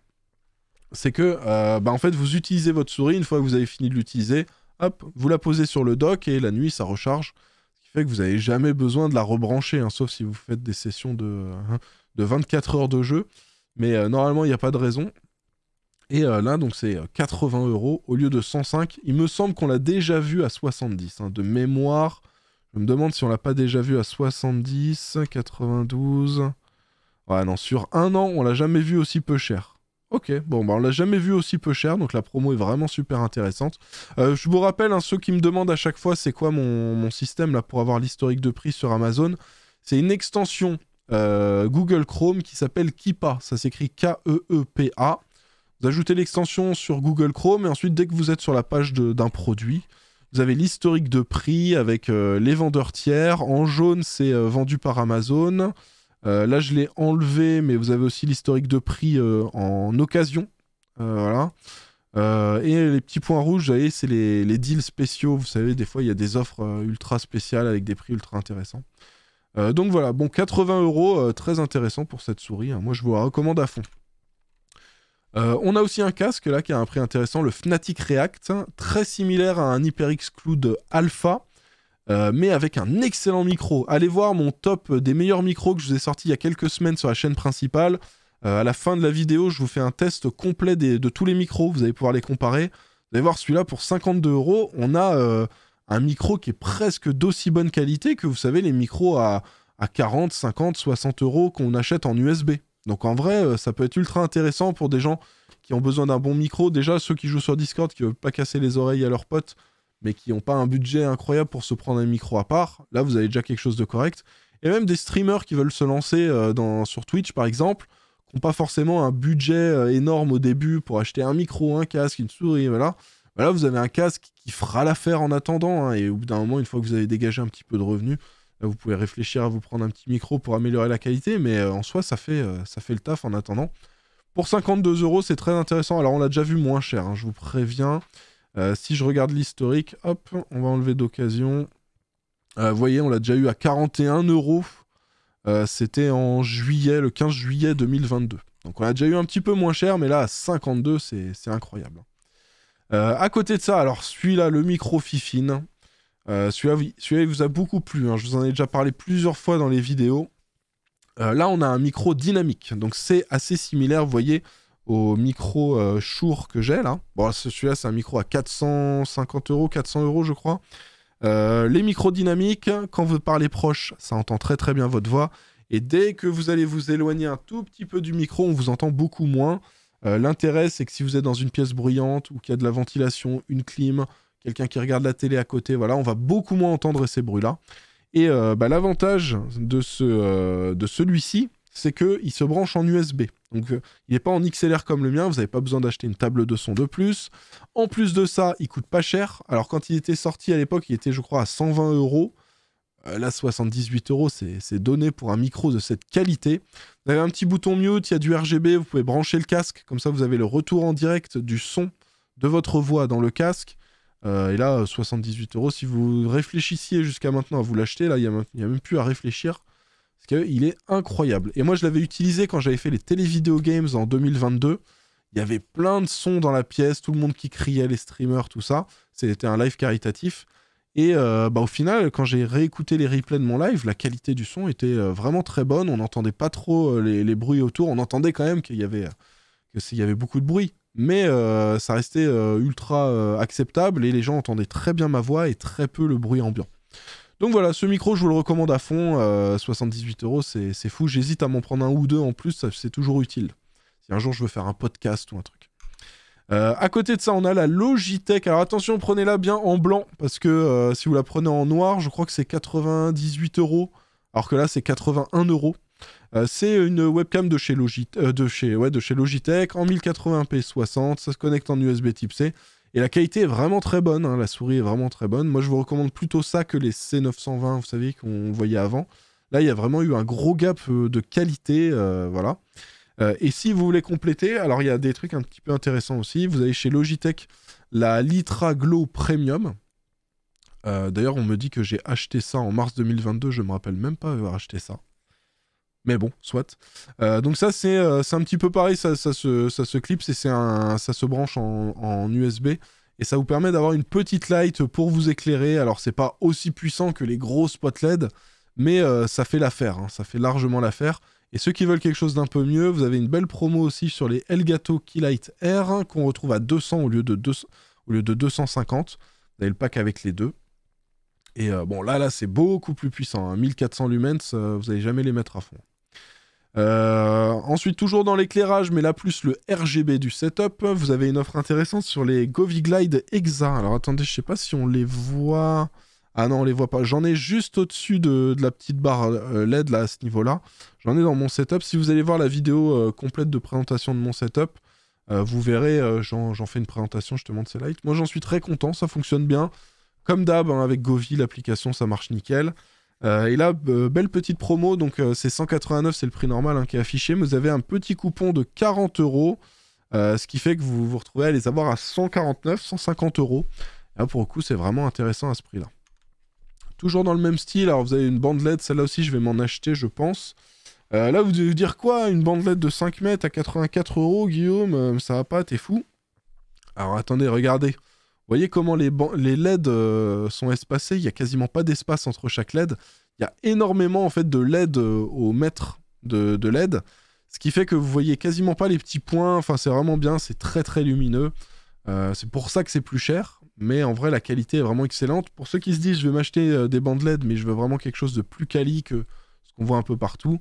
c'est que euh, bah, en fait vous utilisez votre souris une fois que vous avez fini de l'utiliser, hop, vous la posez sur le dock et la nuit ça recharge, ce qui fait que vous n'avez jamais besoin de la rebrancher, hein, sauf si vous faites des sessions de, hein, de 24 heures de jeu, mais euh, normalement il n'y a pas de raison. Et euh, là donc c'est 80 euros au lieu de 105. Il me semble qu'on l'a déjà vu à 70 hein, de mémoire. Je me demande si on l'a pas déjà vu à 70, 92. Ouais non sur un an on l'a jamais vu aussi peu cher. Ok, bon, bah on l'a jamais vu aussi peu cher, donc la promo est vraiment super intéressante. Euh, je vous rappelle, hein, ceux qui me demandent à chaque fois c'est quoi mon, système là pour avoir l'historique de prix sur Amazon, c'est une extension euh, Google Chrome qui s'appelle Kipa, ça s'écrit K-E-E-P-A. Vous ajoutez l'extension sur Google Chrome et ensuite dès que vous êtes sur la page d'un produit, vous avez l'historique de prix avec euh, les vendeurs tiers. En jaune, c'est vendu par Amazon. Euh, là, je l'ai enlevé, mais vous avez aussi l'historique de prix euh, en occasion. Euh, voilà. et les petits points rouges, vous c'est les, deals spéciaux. Vous savez, des fois, il y a des offres ultra spéciales avec des prix ultra intéressants. donc voilà, bon, 80 euros, très intéressant pour cette souris. Hein. Moi, je vous la recommande à fond. on a aussi un casque là qui a un prix intéressant, le Fnatic React, hein. très similaire à un HyperX Cloud Alpha, euh, mais avec un excellent micro. Allez voir mon top des meilleurs micros que je vous ai sortis il y a quelques semaines sur la chaîne principale. Euh, à la fin de la vidéo, je vous fais un test complet de tous les micros. Vous allez pouvoir les comparer. Vous allez voir celui-là pour 52 euros. On a euh, un micro qui est presque d'aussi bonne qualité que vous savez les micros à, 40, 50, 60 euros qu'on achète en USB. Donc en vrai, ça peut être ultra intéressant pour des gens qui ont besoin d'un bon micro. Déjà, ceux qui jouent sur Discord, qui veulent pas casser les oreilles à leurs potes, mais qui n'ont pas un budget incroyable pour se prendre un micro à part, là vous avez déjà quelque chose de correct. Et même des streamers qui veulent se lancer euh, sur Twitch par exemple, qui n'ont pas forcément un budget euh, énorme au début pour acheter un micro, un casque, une souris, voilà. Bah là, vous avez un casque qui fera l'affaire en attendant, hein, et au bout d'un moment, une fois que vous avez dégagé un petit peu de revenus, vous pouvez réfléchir à vous prendre un petit micro pour améliorer la qualité, mais euh, en soi, ça fait, ça fait le taf en attendant. Pour 52 euros, c'est très intéressant. Alors, on l'a déjà vu moins cher, hein, je vous préviens. Euh, si je regarde l'historique, hop, on va enlever d'occasion. Vous euh, voyez, on l'a déjà eu à 41 euros. Euh, c'était en juillet, le 15 juillet 2022. Donc on a déjà eu un petit peu moins cher, mais là, à 52, c'est incroyable. à côté de ça, alors celui-là, le micro Fifine. celui-là, il vous a beaucoup plu. Hein. Je vous en ai déjà parlé plusieurs fois dans les vidéos. là, on a un micro dynamique. Donc c'est assez similaire, vous voyez, au micro Shure euh, que j'ai là. Bon, celui-là, c'est un micro à 450 euros, 400 euros, je crois. Euh, les micros dynamiques, quand vous parlez proche, ça entend très très bien votre voix. Et dès que vous allez vous éloigner un tout petit peu du micro, on vous entend beaucoup moins. Euh, l'intérêt, c'est que si vous êtes dans une pièce bruyante ou qu'il y a de la ventilation, une clim, quelqu'un qui regarde la télé à côté, voilà, on va beaucoup moins entendre ces bruits-là. Et bah, l'avantage de, ce, de celui-ci, c'est qu'il se branche en USB. Donc euh, il n'est pas en XLR comme le mien, vous n'avez pas besoin d'acheter une table de son de plus. En plus de ça, il coûte pas cher. Alors quand il était sorti à l'époque, il était je crois à 120 euros. Euh, là, 78 euros, c'est donné pour un micro de cette qualité. Vous avez un petit bouton mute, il y a du RGB, vous pouvez brancher le casque, comme ça vous avez le retour en direct du son de votre voix dans le casque. Euh, et là, 78 euros, si vous réfléchissiez jusqu'à maintenant à vous l'acheter, là, il n'y a, même plus à réfléchir qu'il est incroyable. Et moi, je l'avais utilisé quand j'avais fait les télévideo games en 2022. Il y avait plein de sons dans la pièce, tout le monde qui criait, les streamers, tout ça. C'était un live caritatif. Et euh, bah, au final, quand j'ai réécouté les replays de mon live, la qualité du son était euh, vraiment très bonne. On n'entendait pas trop euh, les, bruits autour. On entendait quand même qu'il y avait, que y avait beaucoup de bruit. Mais ça restait ultra acceptable et les gens entendaient très bien ma voix et très peu le bruit ambiant. Donc voilà, ce micro, je vous le recommande à fond. 78 euh, euros, c'est fou. J'hésite à m'en prendre un ou deux en plus, c'est toujours utile. Si un jour je veux faire un podcast ou un truc. Euh, à côté de ça, on a la Logitech. Alors attention, prenez-la bien en blanc, parce que euh, si vous la prenez en noir, je crois que c'est 98 euros, alors que là c'est 81 euros. C'est une webcam de chez, de, chez, ouais, de chez Logitech en 1080p 60, ça se connecte en USB Type-C. Et la qualité est vraiment très bonne, hein, la souris est vraiment très bonne. Moi, je vous recommande plutôt ça que les C920, vous savez, qu'on voyait avant. Là, il y a vraiment eu un gros gap euh, de qualité, euh, voilà. Euh, et si vous voulez compléter, alors il y a des trucs un petit peu intéressants aussi. Vous avez chez Logitech la Litra Glow Premium. D'ailleurs, on me dit que j'ai acheté ça en mars 2022, je ne me rappelle même pas avoir acheté ça. Mais bon, soit. Euh, donc ça, euh, c'est un petit peu pareil, ça, ça, se, ça clipse et ça se branche en, USB. Et ça vous permet d'avoir une petite light pour vous éclairer. Alors, c'est pas aussi puissant que les gros spot LED, mais euh, ça fait l'affaire. Hein. ça fait largement l'affaire. Et ceux qui veulent quelque chose d'un peu mieux, vous avez une belle promo aussi sur les Elgato Keylight R hein, qu'on retrouve à 200 au lieu, de au lieu de 250. Vous avez le pack avec les deux. Et bon, là, là, c'est beaucoup plus puissant. 1400 hein. lumens, vous n'allez jamais les mettre à fond. Euh, ensuite, toujours dans l'éclairage, mais là plus le RGB du setup, vous avez une offre intéressante sur les Glide EXA. Alors attendez, je sais pas si on les voit. Ah non, on les voit pas. J'en ai juste au-dessus de, la petite barre euh, LED là à ce niveau-là. J'en ai dans mon setup. Si vous allez voir la vidéo euh, complète de présentation de mon setup, vous verrez, j'en fais une présentation justement de ces lights. Moi j'en suis très content, ça fonctionne bien. Comme d'hab, hein, avec Govi, l'application, ça marche nickel. Euh, et là, euh, belle petite promo, donc euh, c'est 189, c'est le prix normal hein, qui est affiché, mais vous avez un petit coupon de 40 euros, ce qui fait que vous vous retrouvez à les avoir à 149, 150 euros. Là, pour le coup, c'est vraiment intéressant à ce prix-là. Toujours dans le même style, alors vous avez une bandelette, celle-là aussi, je vais m'en acheter, je pense. là, vous devez vous dire quoi Une bandelette de 5 mètres à 84 euros, Guillaume Ça va pas, t'es fou Alors attendez, regardez voyez comment les, les LED euh, sont espacés, il n'y a quasiment pas d'espace entre chaque LED. Il y a énormément en fait de LED euh, au mètre de, LED, ce qui fait que vous voyez quasiment pas les petits points, enfin c'est vraiment bien, c'est très très lumineux. Euh, c'est pour ça que c'est plus cher, mais en vrai la qualité est vraiment excellente. Pour ceux qui se disent je vais m'acheter des bandes LED mais je veux vraiment quelque chose de plus quali que ce qu'on voit un peu partout,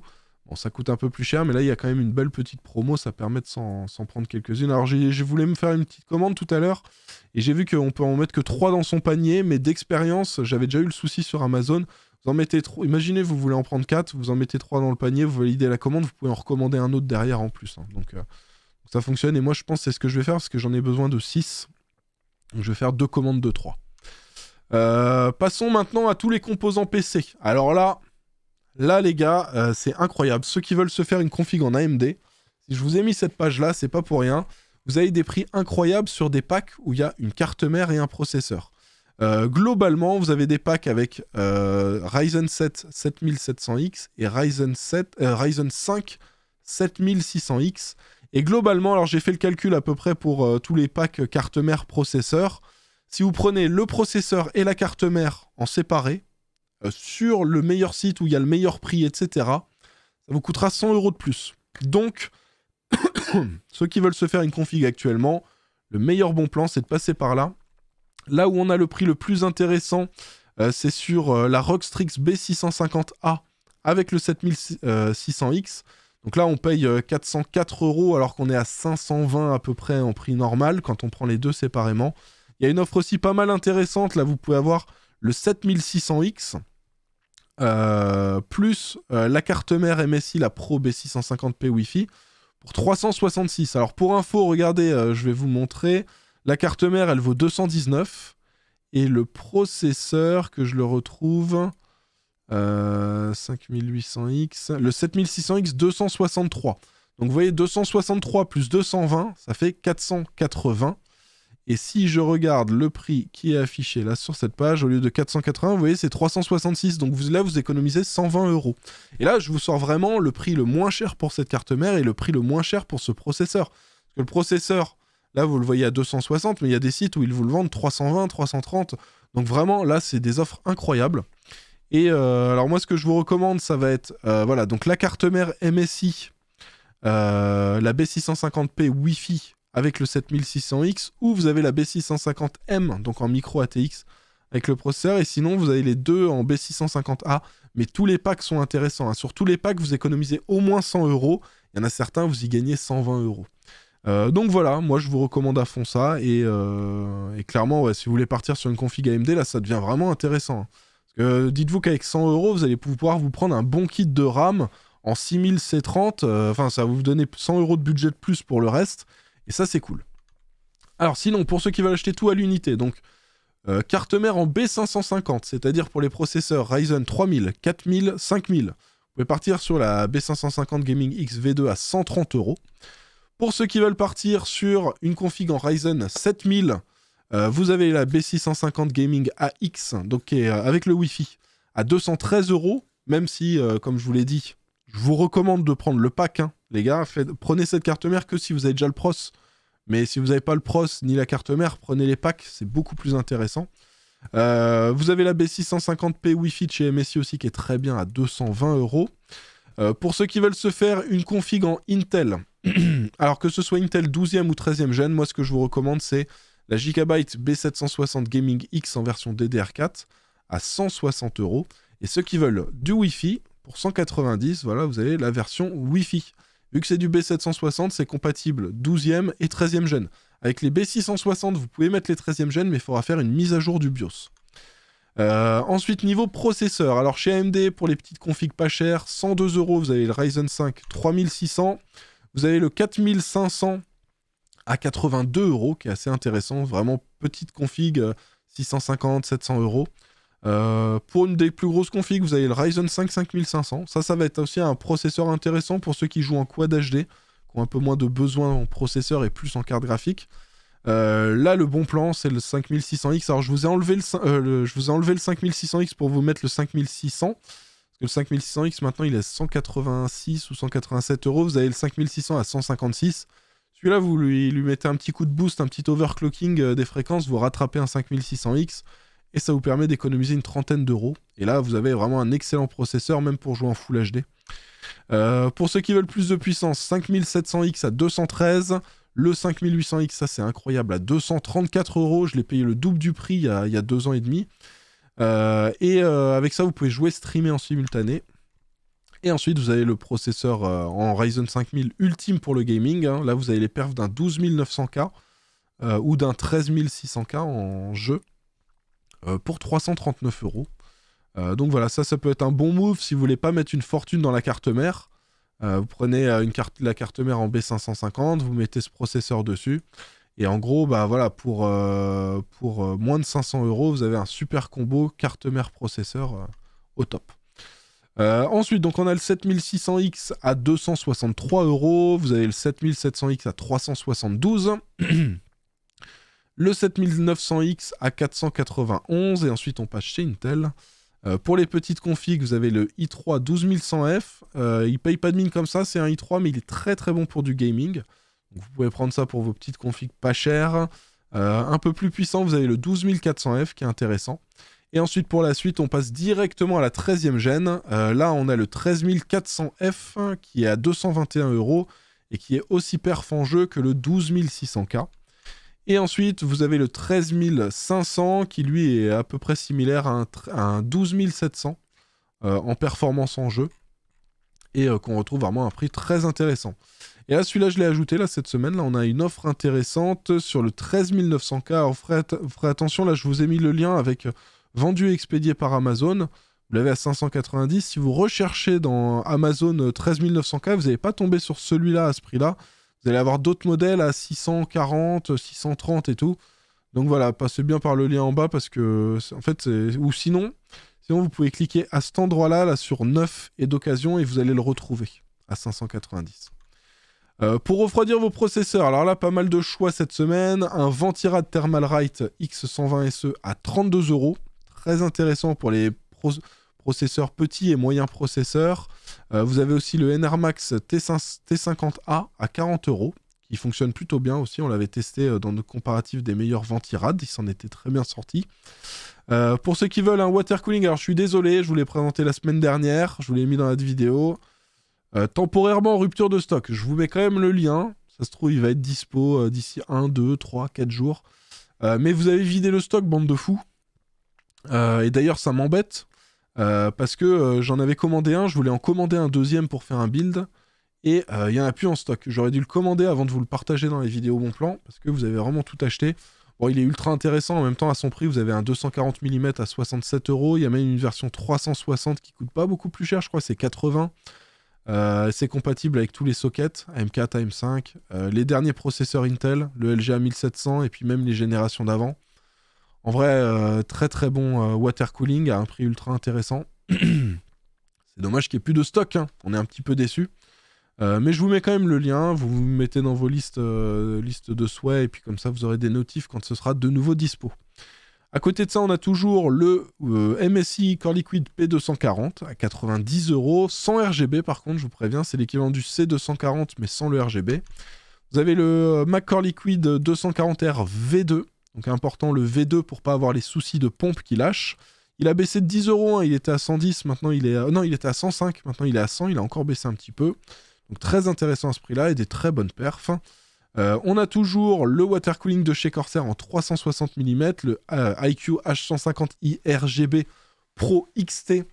Bon, ça coûte un peu plus cher, mais là, il y a quand même une belle petite promo, ça permet de s'en prendre quelques-unes. Alors, je voulais me faire une petite commande tout à l'heure, et j'ai vu qu'on peut en mettre que 3 dans son panier, mais d'expérience, j'avais déjà eu le souci sur Amazon. Vous en mettez trop. Imaginez, vous voulez en prendre 4, vous en mettez 3 dans le panier, vous validez la commande, vous pouvez en recommander un autre derrière en plus. Hein. Euh, donc, ça fonctionne, et moi, je pense que c'est ce que je vais faire, parce que j'en ai besoin de 6. Donc, je vais faire deux commandes de 3. Euh, passons maintenant à tous les composants PC. Alors là, Là, les gars, euh, c'est incroyable. Ceux qui veulent se faire une config en AMD, si je vous ai mis cette page-là, c'est pas pour rien. Vous avez des prix incroyables sur des packs où il y a une carte mère et un processeur. Euh, globalement, vous avez des packs avec euh, Ryzen 7 7700X et Ryzen, 7, Ryzen 5 7600X. Et globalement, alors j'ai fait le calcul à peu près pour tous les packs carte mère processeur. Si vous prenez le processeur et la carte mère en séparé, euh, sur le meilleur site où il y a le meilleur prix, etc., ça vous coûtera 100 euros de plus. Donc, [COUGHS] ceux qui veulent se faire une config actuellement, le meilleur bon plan, c'est de passer par là. Là où on a le prix le plus intéressant, euh, c'est sur euh, la Rockstrix B650A avec le 7600X. Donc là, on paye 404 euros alors qu'on est à 520 à peu près en prix normal quand on prend les deux séparément. Il y a une offre aussi pas mal intéressante. Là, vous pouvez avoir le 7600X, euh, plus euh, la carte mère MSI, la Pro B650P Wi-Fi, pour 366. Alors pour info, regardez, euh, je vais vous montrer. La carte mère, elle vaut 219. Et le processeur, que je le retrouve, 5800X, le 7600X 263. Donc vous voyez, 263 plus 220, ça fait 480. Et si je regarde le prix qui est affiché là sur cette page, au lieu de 480, vous voyez, c'est 366. Donc vous, là, vous économisez 120 euros. Et là, je vous sors vraiment le prix le moins cher pour cette carte mère et le prix le moins cher pour ce processeur. Parce que le processeur, là, vous le voyez à 260, mais il y a des sites où ils vous le vendent 320, 330. Donc vraiment, là, c'est des offres incroyables. Et euh, alors moi, ce que je vous recommande, ça va être, euh, voilà, donc la carte mère MSI, euh, la B650P Wi-Fi, avec le 7600X ou vous avez la B650M, donc en micro ATX avec le processeur. Et sinon, vous avez les deux en B650A. Mais tous les packs sont intéressants. Hein. Sur tous les packs, vous économisez au moins 100 euros. Il y en a certains, vous y gagnez 120 euros. Euh, donc voilà, moi je vous recommande à fond ça. Et, euh, clairement, si vous voulez partir sur une config AMD, là ça devient vraiment intéressant. Hein. Euh, dites-vous qu'avec 100 euros, vous allez pouvoir vous prendre un bon kit de RAM en 6000 C30. Enfin, ça va vous donner 100 euros de budget de plus pour le reste. Et ça, c'est cool. Alors sinon, pour ceux qui veulent acheter tout à l'unité, donc euh, carte mère en B550, c'est-à-dire pour les processeurs Ryzen 3000, 4000, 5000, vous pouvez partir sur la B550 Gaming X V2 à 130 euros. Pour ceux qui veulent partir sur une config en Ryzen 7000, euh, vous avez la B650 Gaming AX, donc euh, avec le Wi-Fi, à 213 euros, même si, comme je vous l'ai dit, je vous recommande de prendre le pack, hein, les gars. prenez cette carte mère que si vous avez déjà le pros. Mais si vous n'avez pas le pros ni la carte mère, prenez les packs, c'est beaucoup plus intéressant. Euh, vous avez la B650P Wi-Fi chez MSI aussi qui est très bien à 220 euros. Euh, pour ceux qui veulent se faire une config en Intel, [CLEARS THROAT] alors que ce soit Intel 12e ou 13e gen, moi ce que je vous recommande c'est la Gigabyte B760 Gaming X en version DDR4 à 160 euros. Et ceux qui veulent du Wi-Fi, pour 190, voilà, vous avez la version Wi-Fi. Vu que c'est du B760, c'est compatible 12e et 13e gen. Avec les B660, vous pouvez mettre les 13e gen, mais il faudra faire une mise à jour du BIOS. Euh, ensuite, niveau processeur. Alors, chez AMD, pour les petites configs pas chères, 102 euros, vous avez le Ryzen 5 3600. Vous avez le 4500 à 82 euros, qui est assez intéressant. Vraiment, petite config, 650, euh, 700 euros. Euh, pour une des plus grosses configs, vous avez le Ryzen 5 5500. Ça, ça va être aussi un processeur intéressant pour ceux qui jouent en Quad HD, qui ont un peu moins de besoins en processeur et plus en carte graphique. Euh, là, le bon plan, c'est le 5600X. Alors, je vous, ai enlevé le, euh, je vous ai enlevé le 5600X pour vous mettre le 5600. Parce que le 5600X, maintenant, il est à 186 ou 187 euros. Vous avez le 5600 à 156. Celui-là, vous lui, mettez un petit coup de boost, un petit overclocking des fréquences, vous rattrapez un 5600X et ça vous permet d'économiser une trentaine d'euros. Et là, vous avez vraiment un excellent processeur, même pour jouer en Full HD. Euh, pour ceux qui veulent plus de puissance, 5700X à 213, le 5800X, ça c'est incroyable, à 234 euros. Je l'ai payé le double du prix il y a, deux ans et demi. Euh, et euh, avec ça, vous pouvez jouer streamer en simultané. Et ensuite, vous avez le processeur en Ryzen 5000 ultime pour le gaming. Hein. Là, vous avez les perfs d'un 12900K ou d'un 13600K en jeu. Euh, pour 339 euros. Euh, donc voilà, ça, ça peut être un bon move si vous voulez pas mettre une fortune dans la carte mère. Euh, vous prenez une carte, la carte mère en B550, vous mettez ce processeur dessus. Et en gros, bah voilà, pour, pour moins de 500 euros, vous avez un super combo carte mère processeur au top. ensuite, donc on a le 7600X à 263 euros. Vous avez le 7700X à 372. [CLEARS THROAT] le 7900X à 491, et ensuite on passe chez Intel. Euh, pour les petites configs, vous avez le i3 12100F. Il il paye pas de mine comme ça, c'est un i3, mais il est très très bon pour du gaming. vous pouvez prendre ça pour vos petites configs pas chères. Euh, un peu plus puissant, vous avez le 12400F qui est intéressant. Et ensuite, pour la suite, on passe directement à la 13e gêne. Euh, là, on a le 13400F qui est à 221 euros et qui est aussi perf en jeu que le 12600K. Et ensuite, vous avez le 13500 qui lui est à peu près similaire à un, 12700 euh, en performance en jeu et euh, qu'on retrouve vraiment à un prix très intéressant. Et là, celui-là, je l'ai ajouté là cette semaine. Là, on a une offre intéressante sur le 13900K. Alors, ferez, attention, là, je vous ai mis le lien avec euh, vendu et expédié par Amazon. Vous l'avez à 590. Si vous recherchez dans Amazon 13900K, vous n'allez pas tombé sur celui-là à ce prix-là. Vous allez avoir d'autres modèles à 640, 630 et tout. Donc voilà, passez bien par le lien en bas parce que, en fait, ou sinon, sinon vous pouvez cliquer à cet endroit-là, là sur neuf et d'occasion et vous allez le retrouver à 590. Euh, pour refroidir vos processeurs, alors là, pas mal de choix cette semaine. Un Ventirad Thermalright X120 SE à 32 euros. Très intéressant pour les, Processeur petit et moyen processeur. Euh, vous avez aussi le NRMax T50A à 40 euros, qui fonctionne plutôt bien aussi. On l'avait testé euh, dans nos comparatifs des meilleurs ventirades, il s'en était très bien sorti. Euh, pour ceux qui veulent un water cooling, alors je suis désolé, je vous l'ai présenté la semaine dernière, je vous l'ai mis dans la vidéo. temporairement rupture de stock, je vous mets quand même le lien. Ça se trouve, il va être dispo d'ici 1, 2, 3, 4 jours. mais vous avez vidé le stock, bande de fous. et d'ailleurs, ça m'embête euh, parce que euh, j'en avais commandé un, je voulais en commander un deuxième pour faire un build, et euh, il y n'y en a plus en stock. J'aurais dû le commander avant de vous le partager dans les vidéos bon plan, parce que vous avez vraiment tout acheté. Bon, il est ultra intéressant, en même temps à son prix, vous avez un 240 mm à 67 euros, il y a même une version 360 qui coûte pas beaucoup plus cher, je crois c'est 80. c'est compatible avec tous les sockets, AM4, AM5, les derniers processeurs Intel, le LGA 1700 et puis même les générations d'avant. En vrai, euh, très très bon euh, water cooling à un prix ultra intéressant. [CLEARS THROAT] C'est dommage qu'il n'y ait plus de stock, hein. on est un petit peu déçu. Euh, mais je vous mets quand même le lien, vous vous mettez dans vos listes, de souhaits, et puis comme ça vous aurez des notifs quand ce sera de nouveau dispo. À côté de ça, on a toujours le MSI Core Liquid P240 à 90 euros, sans RGB par contre, je vous préviens, c'est l'équivalent du C240 mais sans le RGB. Vous avez le Mac Core Liquid 240R V2 donc important le V2 pour pas avoir les soucis de pompe qui lâche. Il a baissé de 10 euros, il était à 110, maintenant il est à... Non, il était à 105, maintenant il est à 100, il a encore baissé un petit peu. Donc très intéressant à ce prix-là et des très bonnes perfs. Euh, on a toujours le water cooling de chez Corsair en 360 mm, le euh, IQ h 150 IRGB Pro XT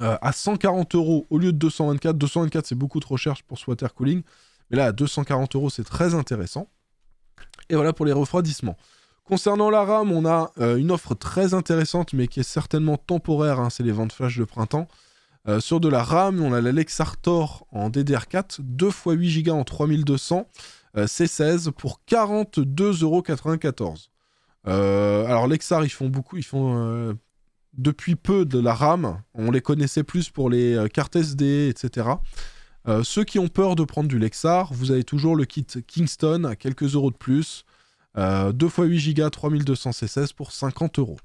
euh, à 140 euros au lieu de 224. 224 c'est beaucoup trop cher pour ce water cooling, mais là à 240 euros c'est très intéressant. Et voilà pour les refroidissements. Concernant la RAM, on a euh, une offre très intéressante, mais qui est certainement temporaire. Hein, c'est les ventes flash de printemps. Euh, sur de la RAM, on a Lexar Tor en DDR4, 2 x 8 Go en 3200, C16 euh, pour 42,94€. alors l'Exar, ils font beaucoup, ils font depuis peu de la RAM. On les connaissait plus pour les cartes SD, etc. ceux qui ont peur de prendre du Lexar, vous avez toujours le kit Kingston à quelques euros de plus. 2 x 8 Go, 3200 C16 pour 50 euros.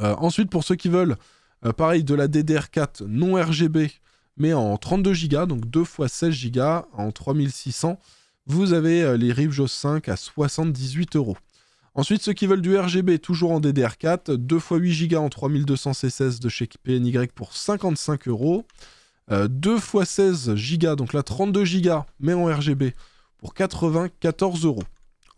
Euh, ensuite, pour ceux qui veulent, euh, pareil, de la DDR4 non RGB, mais en 32 Go, donc 2 x 16 Go en 3600, vous avez euh, les RIPJOS 5 à 78 euros. Ensuite, ceux qui veulent du RGB, toujours en DDR4, 2 x 8 Go en 3200 c de chez PNY pour 55 euros. 2 x 16 Go, donc là 32 Go, mais en RGB, pour 94 euros.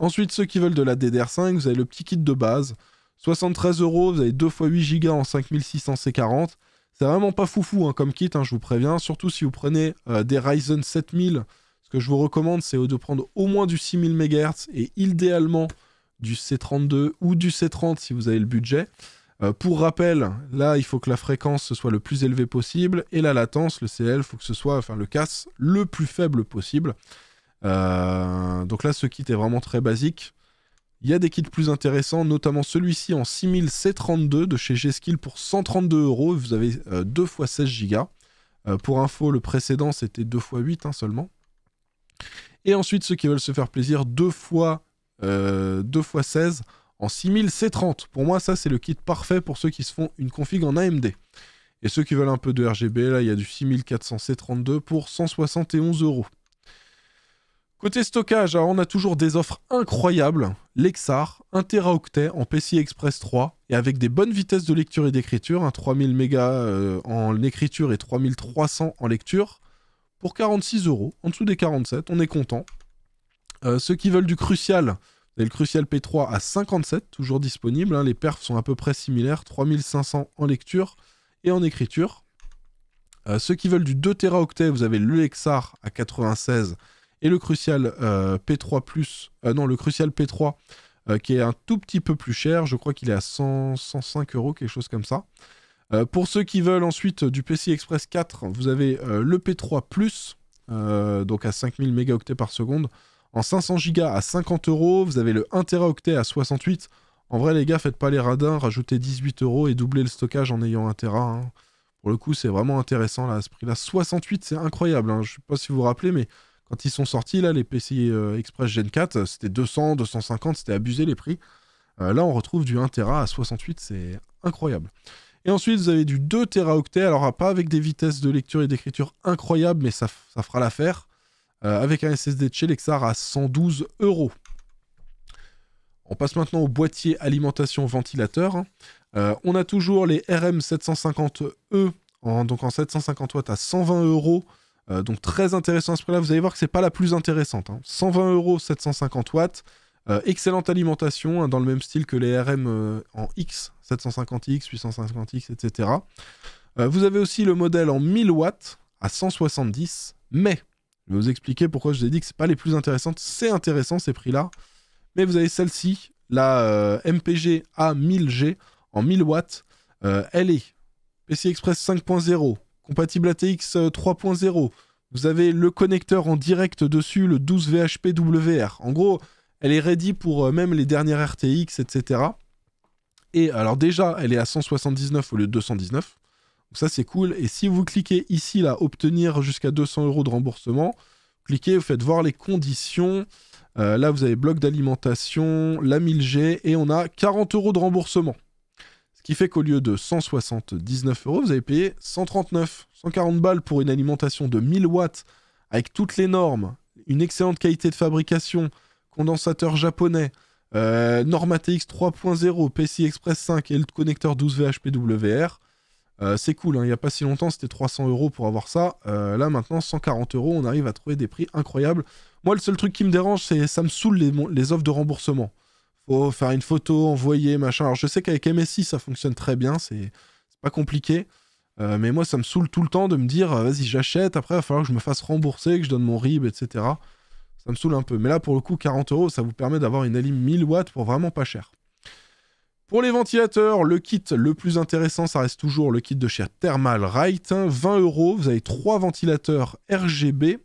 Ensuite, ceux qui veulent de la DDR5, vous avez le petit kit de base. 73 euros, vous avez 2 x 8 Go en 5600C40. C'est vraiment pas foufou hein, comme kit, hein, je vous préviens. Surtout si vous prenez euh, des Ryzen 7000. Ce que je vous recommande, c'est de prendre au moins du 6000 MHz et idéalement du C32 ou du C30 si vous avez le budget. Euh, pour rappel, là, il faut que la fréquence soit le plus élevée possible et la latence, le CL, il faut que ce soit, enfin le casse, le plus faible possible. Euh, donc là, ce kit est vraiment très basique. Il y a des kits plus intéressants, notamment celui-ci en 6000C32 de chez G-Skill pour 132 euros. Vous avez 2 x 16 Go. pour info, le précédent c'était 2 x 8 seulement. Et ensuite, ceux qui veulent se faire plaisir, 2 x, 16 en 6000C30. Pour moi, ça, c'est le kit parfait pour ceux qui se font une config en AMD. Et ceux qui veulent un peu de RGB, là, il y a du 6400C32 pour 171 euros. Côté stockage, hein, on a toujours des offres incroyables. Lexar, 1 teraoctet en PCI Express 3 et avec des bonnes vitesses de lecture et d'écriture, 3000 hein, mégas euh, en écriture et 3300 en lecture pour 46 euros. En dessous des 47, on est content. Euh, ceux qui veulent du Crucial, vous avez le Crucial P3 à 57, toujours disponible. Hein, les perfs sont à peu près similaires, 3500 en lecture et en écriture. Euh, ceux qui veulent du 2 teraoctets, vous avez le Lexar à 96 et le Crucial euh, P3 Plus, euh, non, le Crucial P3 euh, qui est un tout petit peu plus cher, je crois qu'il est à 100, 105 euros, quelque chose comme ça. pour ceux qui veulent ensuite du PCI Express 4, vous avez le P3 Plus, donc à 5000 mégaoctets par seconde, en 500 Go à 50 euros, vous avez le 1 Teraoctet à 68. En vrai, les gars, faites pas les radins, rajoutez 18 euros et doublez le stockage en ayant 1 Tera. Hein. Pour le coup, c'est vraiment intéressant là, à ce prix-là. 68, c'est incroyable. Je hein. Je sais pas si vous vous rappelez, mais quand ils sont sortis, là, les PC euh, Express Gen 4, c'était 200, 250, c'était abusé les prix. Euh, là, on retrouve du 1 Tera à 68, c'est incroyable. Et ensuite, vous avez du 2 Teraoctets, alors ah, pas avec des vitesses de lecture et d'écriture incroyables, mais ça, fera l'affaire, euh, avec un SSD de chez Lexar à 112 euros. On passe maintenant au boîtier alimentation ventilateur. Hein. on a toujours les RM750E, e, donc en 750 watts à 120 euros. Euh, donc très intéressant à ce prix-là. Vous allez voir que n'est pas la plus intéressante. 120 hein. euros, 750 watts. Euh, excellente alimentation, hein, dans le même style que les RM euh, en X, 750X, 850X, etc. vous avez aussi le modèle en 1000 watts à 170, mais je vais vous expliquer pourquoi je vous ai dit que c'est pas les plus intéressantes. C'est intéressant ces prix-là, mais vous avez celle-ci, la MPG A1000G en 1000 watts. elle est PCI Express 5.0, compatible ATX 3.0. Euh, vous avez le connecteur en direct dessus, le 12 VHP WR. En gros, elle est ready pour euh, même les dernières RTX, etc. Et alors déjà, elle est à 179 au lieu de 219. ça, c'est cool. Et si vous cliquez ici, là, obtenir jusqu'à 200 euros de remboursement, cliquez, vous faites voir les conditions. Euh, là, vous avez bloc d'alimentation, la 1000G, et on a 40 euros de remboursement qui fait qu'au lieu de 179 euros, vous avez payé 139, 140 balles pour une alimentation de 1000 watts avec toutes les normes, une excellente qualité de fabrication, condensateur japonais, euh, TX 3.0, PCI Express 5 et le connecteur 12 VHPWR. Euh, c'est cool, hein. il n'y a pas si longtemps, c'était 300 euros pour avoir ça. Euh, là, maintenant, 140 euros, on arrive à trouver des prix incroyables. Moi, le seul truc qui me dérange, c'est ça me saoule les offres de remboursement faut faire une photo, envoyer, machin. Alors je sais qu'avec MSI ça fonctionne très bien, c'est pas compliqué. Euh, mais moi ça me saoule tout le temps de me dire euh, vas-y j'achète, après il va falloir que je me fasse rembourser, que je donne mon RIB, etc. Ça me saoule un peu. Mais là pour le coup 40 euros ça vous permet d'avoir une alim 1000 watts pour vraiment pas cher. Pour les ventilateurs, le kit le plus intéressant, ça reste toujours le kit de chez Thermal Right. 20 euros, vous avez trois ventilateurs RGB.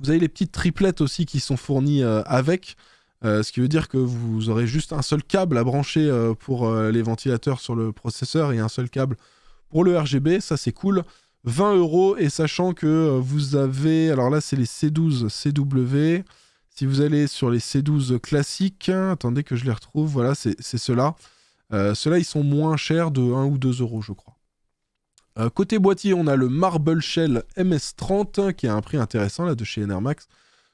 Vous avez les petites triplettes aussi qui sont fournies euh, avec. Euh, ce qui veut dire que vous aurez juste un seul câble à brancher euh, pour euh, les ventilateurs sur le processeur et un seul câble pour le RGB. Ça, c'est cool. 20 euros et sachant que vous avez. Alors là, c'est les C12 CW. Si vous allez sur les C12 classiques, attendez que je les retrouve. Voilà, c'est ceux-là. ceux-là, ils sont moins chers de 1 ou 2 euros, je crois. côté boîtier, on a le Marble Shell MS30 qui a un prix intéressant là de chez NRMax.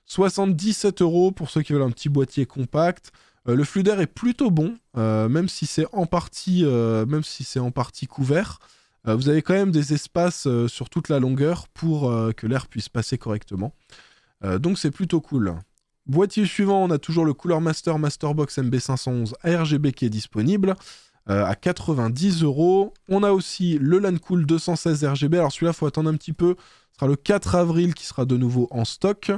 77 euros pour ceux qui veulent un petit boîtier compact. Euh, le flux d'air est plutôt bon, euh, même si c'est en partie, euh, si en partie couvert. vous avez quand même des espaces sur toute la longueur pour que l'air puisse passer correctement. donc c'est plutôt cool. Boîtier suivant, on a toujours le Cooler Master Masterbox MB511 RGB qui est disponible à 90 euros. On a aussi le Lancool 216 RGB. Alors celui-là, il faut attendre un petit peu. Ce sera le 4 avril qui sera de nouveau en stock.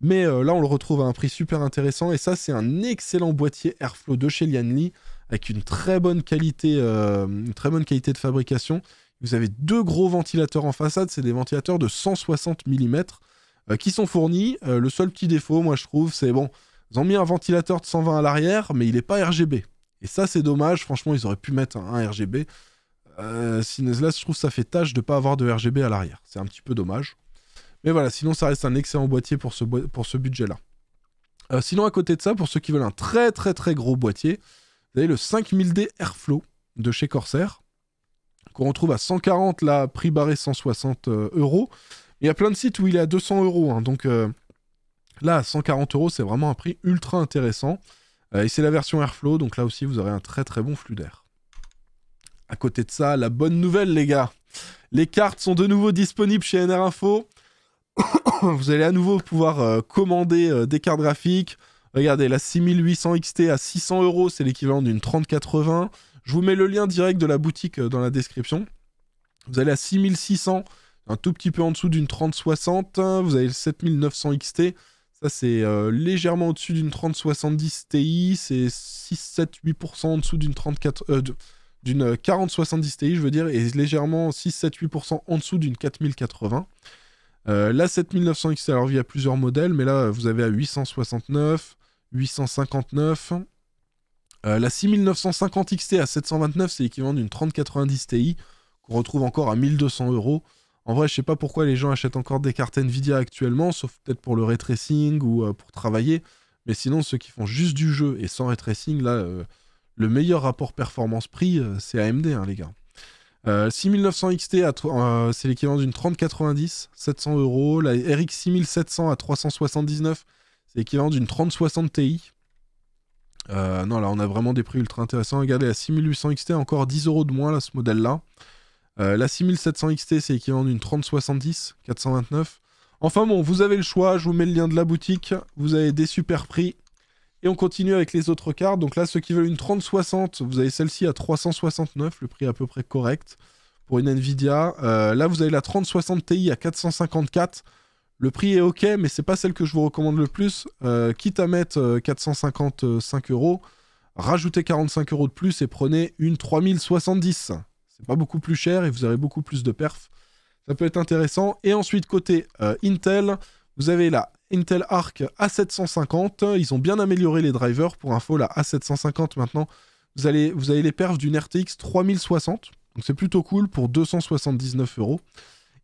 Mais euh, là, on le retrouve à un prix super intéressant. Et ça, c'est un excellent boîtier Airflow de chez Lianli avec une très bonne qualité, euh, une très bonne qualité de fabrication. Vous avez deux gros ventilateurs en façade. C'est des ventilateurs de 160 mm euh, qui sont fournis. le seul petit défaut, moi, je trouve, c'est bon, ils ont mis un ventilateur de 120 à l'arrière, mais il n'est pas RGB. Et ça, c'est dommage. Franchement, ils auraient pu mettre un, RGB. Euh, je trouve ça fait tâche de ne pas avoir de RGB à l'arrière. C'est un petit peu dommage. Mais voilà, sinon ça reste un excellent boîtier pour ce, pour ce budget-là. Euh, sinon, à côté de ça, pour ceux qui veulent un très très très gros boîtier, vous avez le 5000D Airflow de chez Corsair, qu'on retrouve à 140 là, prix barré 160 euh, euros. Il y a plein de sites où il est à 200 euros, hein, donc euh, là, à 140 euros, c'est vraiment un prix ultra intéressant. et c'est la version Airflow, donc là aussi, vous aurez un très très bon flux d'air. À côté de ça, la bonne nouvelle, les gars, les cartes sont de nouveau disponibles chez NR Info. [COUGHS] vous allez à nouveau pouvoir euh, commander euh, des cartes graphiques. Regardez, la 6800 XT à 600 euros, c'est l'équivalent d'une 3080. Je vous mets le lien direct de la boutique euh, dans la description. Vous allez à 6600, un tout petit peu en dessous d'une 3060. Vous avez le 7900 XT. Ça, c'est légèrement au-dessus d'une 3070 Ti. C'est 6-7-8% en dessous d'une 34... d'une 4070 Ti, je veux dire, et légèrement 6-7-8% en dessous d'une 4080. Euh, la 7900 XT, alors il y a plusieurs modèles, mais là vous avez à 869, 859. Euh, la 6950 XT à 729, c'est l'équivalent d'une 3090 Ti qu'on retrouve encore à 1200 euros. En vrai, je sais pas pourquoi les gens achètent encore des cartes Nvidia actuellement, sauf peut-être pour le ray ou euh, pour travailler. Mais sinon, ceux qui font juste du jeu et sans ray là, le meilleur rapport performance-prix, c'est AMD, hein, les gars. 6900 euh, XT, euh, c'est l'équivalent d'une 3090, 700 euros. La RX 6700 à 379, c'est l'équivalent d'une 3060 Ti. Euh, non, là, on a vraiment des prix ultra intéressants. Regardez, la 6800 XT, encore 10 euros de moins, là, ce modèle-là. la 6700 XT, c'est l'équivalent d'une 3070, 429. Enfin bon, vous avez le choix, je vous mets le lien de la boutique. Vous avez des super prix. Et on continue avec les autres cartes. Donc là, ceux qui veulent une 3060, vous avez celle-ci à 369, le prix à peu près correct pour une Nvidia. Euh, là, vous avez la 3060 Ti à 454. Le prix est ok, mais c'est pas celle que je vous recommande le plus. Euh, quitte à mettre 455 euh, euros, rajoutez 45 euros de plus et prenez une 3070. C'est pas beaucoup plus cher et vous aurez beaucoup plus de perf. Ça peut être intéressant. Et ensuite, côté Intel, vous avez la Intel Arc A750. Ils ont bien amélioré les drivers. Pour info, la A750 maintenant, vous, allez, vous avez les perfs d'une RTX 3060. Donc c'est plutôt cool pour 279 euros.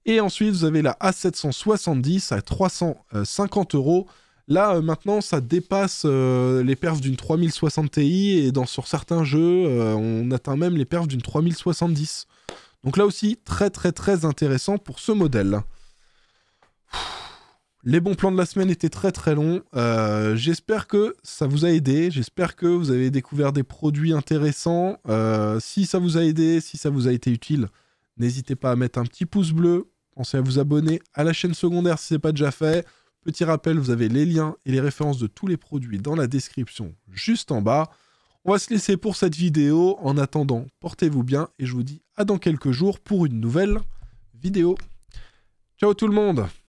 Et ensuite, vous avez la A770 à 350 euros. Là, euh, maintenant, ça dépasse euh, les perfs d'une 3060 Ti et dans, sur certains jeux, euh, on atteint même les perfs d'une 3070. Donc là aussi, très très très intéressant pour ce modèle. Les bons plans de la semaine étaient très très longs. Euh, j'espère que ça vous a aidé. J'espère que vous avez découvert des produits intéressants. Euh, si ça vous a aidé, si ça vous a été utile, n'hésitez pas à mettre un petit pouce bleu. Pensez à vous abonner à la chaîne secondaire si ce n'est pas déjà fait. Petit rappel, vous avez les liens et les références de tous les produits dans la description juste en bas. On va se laisser pour cette vidéo. En attendant, portez-vous bien et je vous dis à dans quelques jours pour une nouvelle vidéo. Ciao tout le monde